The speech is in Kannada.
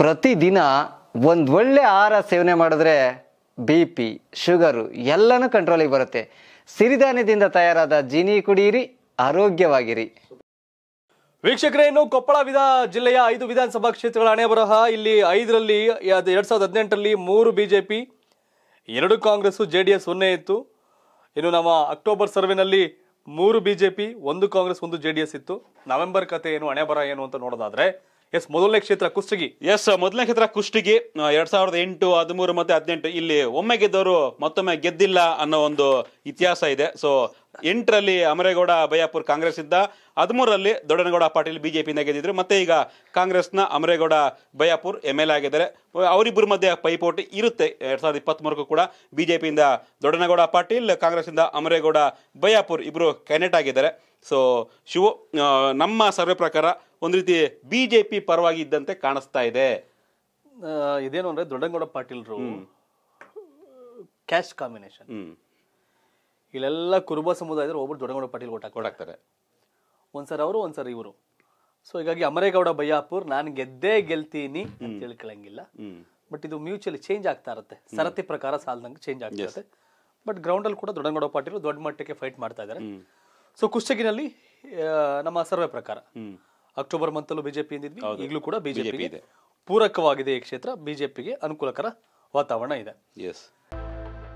ಪ್ರತಿದಿನ ಒಂದು ಒಳ್ಳೆ ಆಹಾರ ಸೇವನೆ ಮಾಡಿದ್ರೆ ಬಿ ಪಿ ಶುಗರು ಎಲ್ಲನೂ ಕಂಟ್ರೋಲಿಗೆ ಬರುತ್ತೆ ಸಿರಿಧಾನ್ಯದಿಂದ ತಯಾರಾದ ಜೀನಿ ಕುಡಿಯಿರಿ ಆರೋಗ್ಯವಾಗಿರಿ ವೀಕ್ಷಕರೇ ಇನ್ನು ಕೊಪ್ಪಳ ವಿಧಾ ಜಿಲ್ಲೆಯ ಐದು ವಿಧಾನಸಭಾ ಕ್ಷೇತ್ರಗಳ ಹಣೆ ಬರಹ ಇಲ್ಲಿ ಐದರಲ್ಲಿ ಎರಡು ಸಾವಿರದ ಹದಿನೆಂಟರಲ್ಲಿ ಮೂರು ಬಿಜೆಪಿ ಎರಡು ಕಾಂಗ್ರೆಸ್ಸು ಜೆ ಡಿ ಎಸ್ ಒಂದೇ ಇತ್ತು ಇನ್ನು ನಮ್ಮ ಅಕ್ಟೋಬರ್ ಸರ್ವೆನಲ್ಲಿ ಮೂರು ಬಿಜೆಪಿ ಒಂದು ಕಾಂಗ್ರೆಸ್ ಒಂದು ಜೆ ಡಿ ಎಸ್ ಇತ್ತು ನವೆಂಬರ್ ಕತೆ ಏನು ಹಣೆ ಬರಹ ಏನು ಅಂತ ನೋಡೋದಾದ್ರೆ ಎಸ್ ಮೊದಲನೇ ಕ್ಷೇತ್ರ ಕುಷ್ಟಗಿ ಎಸ್ ಮೊದಲನೇ ಕ್ಷೇತ್ರ ಕುಷ್ಟಗಿ ಎರಡ್ ಸಾವಿರದ ಎಂಟು ಹದಿಮೂರು ಮತ್ತೆ ಹದಿನೆಂಟು ಇಲ್ಲಿ ಒಮ್ಮೆ ಗೆದ್ದವರು ಮತ್ತೊಮ್ಮೆ ಗೆದ್ದಿಲ್ಲ ಅನ್ನೋ ಒಂದು ಇತಿಹಾಸ ಇದೆ ಸೊ ಎಂಟರಲ್ಲಿ ಅಮರೇಗೌಡ ಬಯಾಪುರ್ ಕಾಂಗ್ರೆಸ್ ಇದ್ದ ಹದಿಮೂರರಲ್ಲಿ ದೊಡ್ಡನಗೌಡ ಪಾಟೀಲ್ ಬಿಜೆಪಿಯಿಂದ ಗೆದ್ದಿದ್ರು ಮತ್ತೆ ಈಗ ಕಾಂಗ್ರೆಸ್ನ Amaregowda Bayapur M L A ಆಗಿದ್ದಾರೆ ಅವರಿಬ್ಬರ ಮಧ್ಯೆ ಪೈಪೋಟಿ ಇರುತ್ತೆ ಎರಡು ಸಾವಿರದ ಇಪ್ಪತ್ತ್ಮೂರಕ್ಕೂ ಕೂಡ ಬಿಜೆಪಿಯಿಂದ ದೊಡ್ಡನಗೌಡ ಪಾಟೀಲ್ ಕಾಂಗ್ರೆಸ್ನಿಂದ ಅಮರೇಗೌಡ ಬಯಾಪುರ್ ಇಬ್ಬರು ಕ್ಯಾಂಡಿಡೇಟ್ ಆಗಿದ್ದಾರೆ ಸೊ ಶಿವ ನಮ್ಮ ಸರ್ವೆ ಪ್ರಕಾರ ಒಂದು ರೀತಿ ಬಿಜೆಪಿ ಪರವಾಗಿ ಇದ್ದಂತೆ ಕಾಣಿಸ್ತಾ ಇದೆ ಇದೇನು ಅಂದರೆ ದೊಡ್ಡನಗೌಡ ಪಾಟೀಲ್ರು ಕ್ಯಾಶ್ ಕಾಂಬಿನೇಷನ್ ಇಲ್ಲೆಲ್ಲ ಕುರುಬ ಸಮುದಾಯದವ್ರು ಒಬ್ಬರು ದೊಡ್ಡಗೌಡ ಪಾಟೀಲ್ ಓಟಾಕ್ ಓಡಾಕ್ತಾರೆ ಒಂದ್ಸರ್ ಅವರು ಒಂದ್ಸರ್ ಇವರು ಸೊ ಹೀಗಾಗಿ ಅಮರೇಗೌಡ ಬಯ್ಯಾಪುರ್ ನಾನು ಗೆದ್ದೇ ಗೆಲ್ತೀನಿ ಅಂತ ಹೇಳ್ಕೊಳಂಗಿಲ್ಲ ಬಟ್ ಇದು ಮ್ಯೂಚುವಲಿ ಚೇಂಜ್ ಆಗ್ತಾ ಇರುತ್ತೆ ಸರತಿ ಪ್ರಕಾರ ಸಾಲದಂಗೆ ಚೇಂಜ್ ಆಗ್ತಾ ಇರುತ್ತೆ ಬಟ್ ಗ್ರೌಂಡ್ ಅಲ್ಲಿ ಕೂಡ ದೊಡ್ಡಗೌಡ ಪಾಟೀಲ್ ದೊಡ್ಡ ಮಟ್ಟಕ್ಕೆ ಫೈಟ್ ಮಾಡ್ತಾ ಇದ್ದಾರೆ ಸೊ ಕುಸ್ತಗಿನಲ್ಲಿ ನಮ್ಮ ಸರ್ವೆ ಪ್ರಕಾರ ಅಕ್ಟೋಬರ್ ಅಲ್ಲೂ ಬಿಜೆಪಿ ಎಂದಿದ್ವಿ ಈಗಲೂ ಕೂಡ ಬಿಜೆಪಿ ಇದೆ ಪೂರಕವಾಗಿದೆ ಈ ಕ್ಷೇತ್ರ ಬಿಜೆಪಿಗೆ ಅನುಕೂಲಕರ ವಾತಾವರಣ ಇದೆ